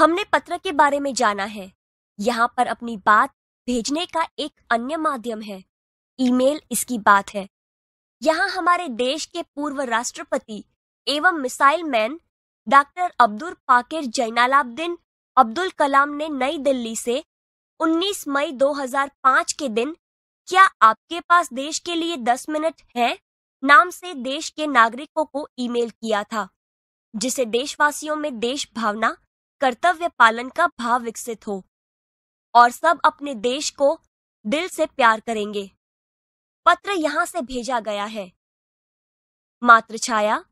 हमने पत्र के बारे में जाना है यहाँ पर अपनी बात भेजने का एक अन्य माध्यम है ईमेल इसकी बात है यहाँ हमारे देश के पूर्व राष्ट्रपति एवं missile man doctor Abdul Pakir Jainulabdeen Abdul Kalam ने नई दिल्ली से 19 मई 2005 के दिन क्या आपके पास देश के लिए 10 मिनट है नाम से देश के नागरिकों को ईमेल किया था जिसे देशवासियों में देश भावना कर्तव्य पालन का भाव विकसित हो और सब अपने देश को दिल से प्यार करेंगे पत्र यहां से भेजा गया है मात्र छाया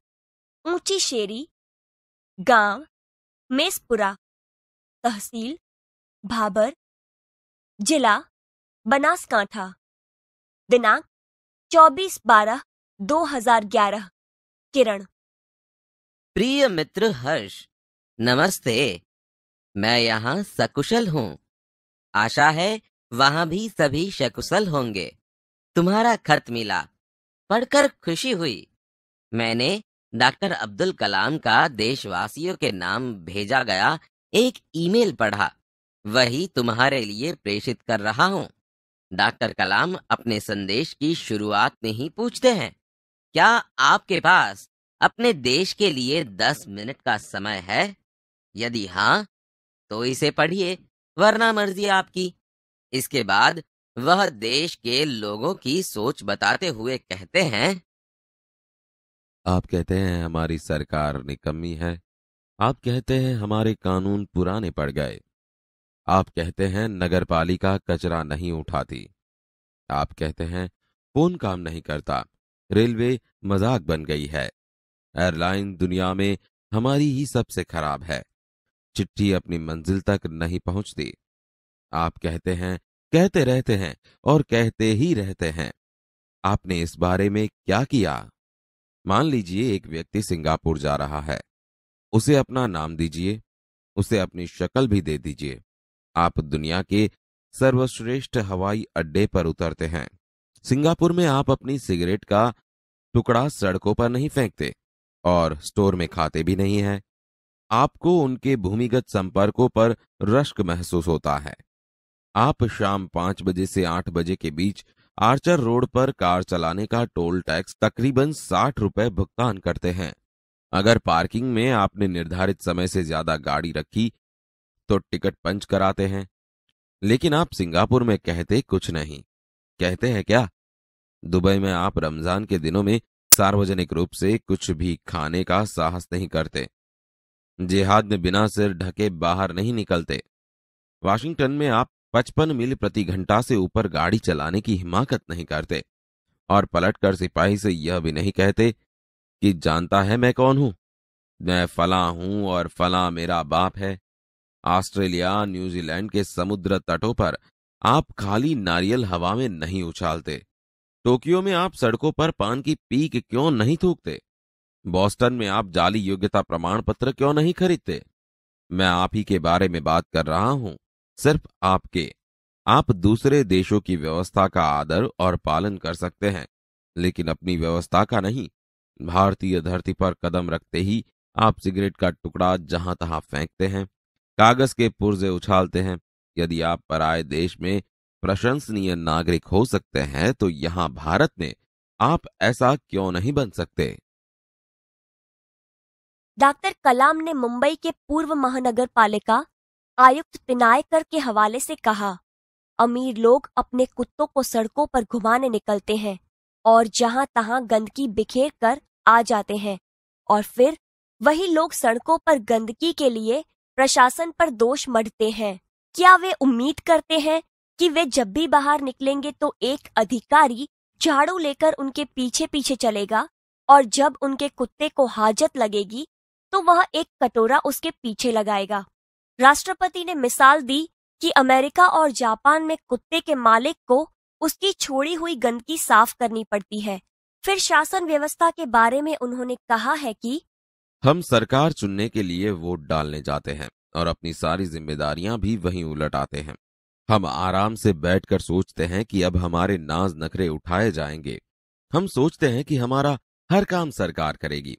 ऊंची शेरी गांव मेसपुरा तहसील भाबर जिला बनासकांठा दिनांक 24 बारह 2011 किरण प्रिय मित्र हर्ष नमस्ते मैं यहाँ सकुशल हूँ आशा है वहाँ भी सभी सकुशल होंगे तुम्हारा खत मिला पढ़कर खुशी हुई मैंने डॉक्टर अब्दुल कलाम का देशवासियों के नाम भेजा गया एक ईमेल पढ़ा वही तुम्हारे लिए प्रेषित कर रहा हूँ डॉक्टर कलाम अपने संदेश की शुरुआत में ही पूछते हैं क्या आपके पास अपने देश के लिए दस मिनट का समय है यदि हाँ तो इसे पढ़िए वरना मर्जी आपकी इसके बाद वह देश के लोगों की सोच बताते हुए कहते हैं आप कहते हैं हमारी सरकार निकम्मी है आप कहते हैं हमारे कानून पुराने पड़ गए आप कहते हैं नगरपालिका कचरा नहीं उठाती आप कहते हैं फोन काम नहीं करता रेलवे मजाक बन गई है एयरलाइन दुनिया में हमारी ही सबसे खराब है चिट्ठी अपनी मंजिल तक नहीं पहुंचती आप कहते हैं कहते रहते हैं और कहते ही रहते हैं आपने इस बारे में क्या किया मान लीजिए एक व्यक्ति सिंगापुर जा रहा है उसे अपना नाम दीजिए उसे अपनी शक्ल भी दे दीजिए आप दुनिया के सर्वश्रेष्ठ हवाई अड्डे पर उतरते हैं सिंगापुर में आप अपनी सिगरेट का टुकड़ा सड़कों पर नहीं फेंकते और स्टोर में खाते भी नहीं हैं आपको उनके भूमिगत संपर्कों पर रश्क महसूस होता है आप शाम पांच बजे से आठ बजे के बीच आर्चर रोड पर कार चलाने का टोल टैक्स तकरीबन साठ रुपए भुगतान करते हैं अगर पार्किंग में आपने निर्धारित समय से ज्यादा गाड़ी रखी तो टिकट पंच कराते हैं लेकिन आप सिंगापुर में कहते कुछ नहीं कहते हैं क्या दुबई में आप रमजान के दिनों में सार्वजनिक रूप से कुछ भी खाने का साहस नहीं करते जिहाद में बिना सिर ढके बाहर नहीं निकलते वाशिंगटन में आप पचपन मील प्रति घंटा से ऊपर गाड़ी चलाने की हिमाकत नहीं करते और पलटकर सिपाही से यह भी नहीं कहते कि जानता है मैं कौन हूं मैं फला हूं और फला मेरा बाप है ऑस्ट्रेलिया न्यूजीलैंड के समुद्र तटों पर आप खाली नारियल हवा में नहीं उछालते टोक्यो में आप सड़कों पर पान की पीक क्यों नहीं थूकते बॉस्टन में आप जाली योग्यता प्रमाण पत्र क्यों नहीं खरीदते मैं आप ही के बारे में बात कर रहा हूं सिर्फ आपके आप दूसरे देशों की व्यवस्था का आदर और पालन कर सकते हैं लेकिन अपनी व्यवस्था का नहीं भारतीय धरती पर कदम रखते ही आप सिगरेट का टुकड़ा जहां तहां फेंकते हैं कागज के पुर्जे उछालते हैं यदि आप पराए देश में प्रशंसनीय नागरिक हो सकते हैं तो यहाँ भारत में आप ऐसा क्यों नहीं बन सकते डॉक्टर कलाम ने मुंबई के पूर्व महानगर पालिका आयुक्त पिनायकर के हवाले से कहा अमीर लोग अपने कुत्तों को सड़कों पर घुमाने निकलते हैं और जहां तहां गंदगी बिखेर कर आ जाते हैं और फिर वही लोग सड़कों पर गंदगी के लिए प्रशासन पर दोष मढ़ते हैं क्या वे उम्मीद करते हैं कि वे जब भी बाहर निकलेंगे तो एक अधिकारी झाड़ू लेकर उनके पीछे पीछे चलेगा और जब उनके कुत्ते को हाजत लगेगी तो वह एक कटोरा उसके पीछे लगाएगा राष्ट्रपति ने मिसाल दी कि अमेरिका और जापान में कुत्ते के मालिक को उसकी छोड़ी हुई गंदगी साफ करनी पड़ती है फिर शासन व्यवस्था के बारे में उन्होंने कहा है कि हम सरकार चुनने के लिए वोट डालने जाते हैं और अपनी सारी जिम्मेदारियां भी वहीं आते हैं हम आराम से बैठकर सोचते हैं कि अब हमारे नाज नखरे उठाए जाएंगे हम सोचते हैं कि हमारा हर काम सरकार करेगी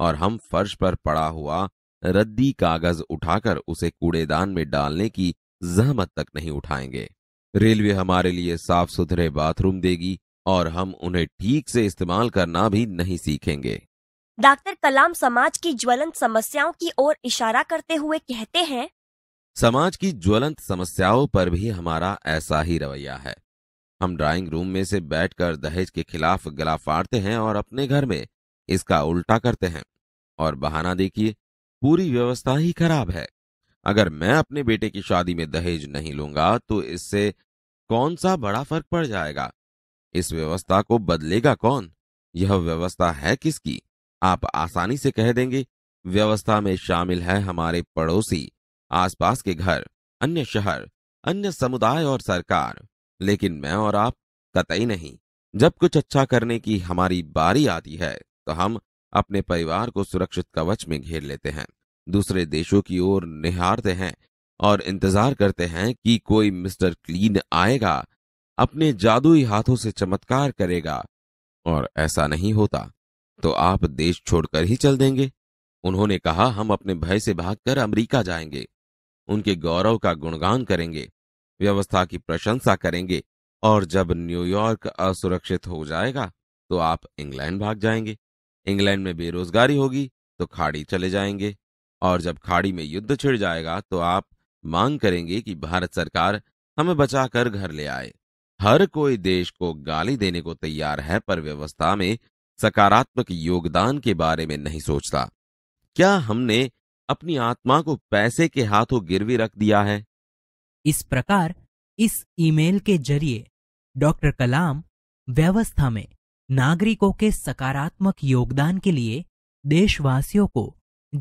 और हम फर्श पर पड़ा हुआ रद्दी कागज उठाकर उसे कूड़ेदान में डालने की जहमत तक नहीं उठाएंगे रेलवे हमारे लिए साफ सुथरे बाथरूम देगी और हम उन्हें ठीक से इस्तेमाल करना भी नहीं सीखेंगे डॉक्टर कलाम समाज की ज्वलंत समस्याओं की ओर इशारा करते हुए कहते हैं समाज की ज्वलंत समस्याओं पर भी हमारा ऐसा ही रवैया है हम ड्राइंग रूम में से बैठकर दहेज के खिलाफ गला फाड़ते हैं और अपने घर में इसका उल्टा करते हैं और बहाना देखिए पूरी व्यवस्था ही खराब है अगर मैं अपने बेटे की शादी में दहेज नहीं लूंगा तो इससे कौन सा बड़ा फर्क पड़ जाएगा इस व्यवस्था को बदलेगा कौन यह व्यवस्था है किसकी आप आसानी से कह देंगे व्यवस्था में शामिल है हमारे पड़ोसी आसपास के घर अन्य शहर अन्य समुदाय और सरकार लेकिन मैं और आप कतई नहीं जब कुछ अच्छा करने की हमारी बारी आती है तो हम अपने परिवार को सुरक्षित कवच में घेर लेते हैं दूसरे देशों की ओर निहारते हैं और इंतजार करते हैं कि कोई मिस्टर क्लीन आएगा अपने जादुई हाथों से चमत्कार करेगा और ऐसा नहीं होता तो आप देश छोड़कर ही चल देंगे उन्होंने कहा हम अपने भय से भागकर अमेरिका जाएंगे उनके गौरव का गुणगान करेंगे व्यवस्था की प्रशंसा करेंगे और जब न्यूयॉर्क असुरक्षित हो जाएगा तो आप इंग्लैंड भाग जाएंगे इंग्लैंड में बेरोजगारी होगी तो खाड़ी चले जाएंगे और जब खाड़ी में युद्ध छिड़ जाएगा तो आप मांग करेंगे कि भारत सरकार हमें बचाकर घर ले आए हर कोई देश को गाली देने को तैयार है पर व्यवस्था में सकारात्मक योगदान के बारे में नहीं सोचता क्या हमने अपनी आत्मा को पैसे के हाथों गिरवी रख दिया है इस प्रकार इस ईमेल के जरिए डॉक्टर कलाम व्यवस्था में नागरिकों के सकारात्मक योगदान के लिए देशवासियों को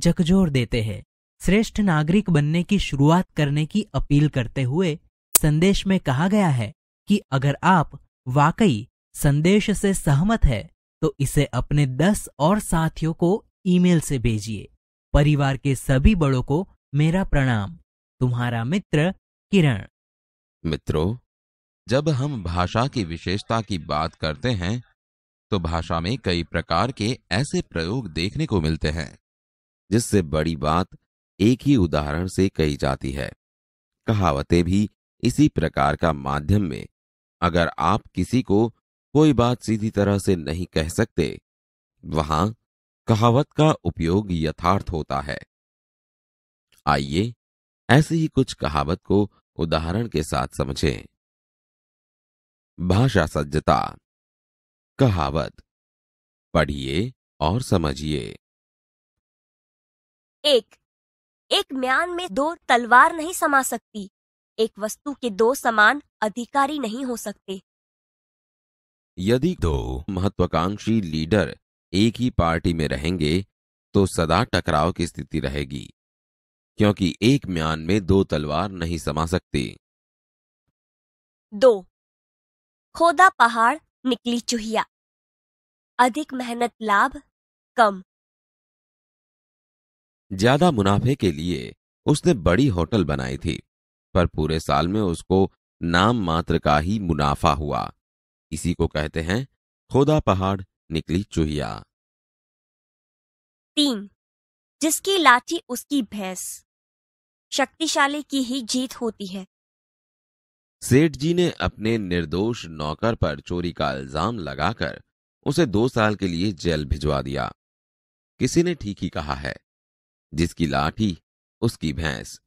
जकजोर देते हैं श्रेष्ठ नागरिक बनने की शुरुआत करने की अपील करते हुए संदेश में कहा गया है कि अगर आप वाकई संदेश से सहमत है तो इसे अपने दस और साथियों को ईमेल से भेजिए परिवार के सभी बड़ों को मेरा प्रणाम तुम्हारा मित्र किरण मित्रों जब हम भाषा की विशेषता की बात करते हैं तो भाषा में कई प्रकार के ऐसे प्रयोग देखने को मिलते हैं जिससे बड़ी बात एक ही उदाहरण से कही जाती है कहावतें भी इसी प्रकार का माध्यम में अगर आप किसी को कोई बात सीधी तरह से नहीं कह सकते वहां कहावत का उपयोग यथार्थ होता है आइए ऐसी ही कुछ कहावत को उदाहरण के साथ समझें भाषा सज्जता कहावत पढ़िए और समझिए एक एक म्यान में दो तलवार नहीं समा सकती एक वस्तु के दो समान अधिकारी नहीं हो सकते यदि दो महत्वाकांक्षी लीडर एक ही पार्टी में रहेंगे तो सदा टकराव की स्थिति रहेगी क्योंकि एक म्यान में दो तलवार नहीं समा सकती दो खोदा पहाड़ निकली चुहिया अधिक मेहनत लाभ कम ज्यादा मुनाफे के लिए उसने बड़ी होटल बनाई थी पर पूरे साल में उसको नाम मात्र का ही मुनाफा हुआ इसी को कहते हैं खोदा पहाड़ निकली चूहिया तीन जिसकी लाठी उसकी भैंस शक्तिशाली की ही जीत होती है सेठ जी ने अपने निर्दोष नौकर पर चोरी का इल्जाम लगाकर उसे दो साल के लिए जेल भिजवा दिया किसी ने ठीक ही कहा है जिसकी लाठी उसकी भैंस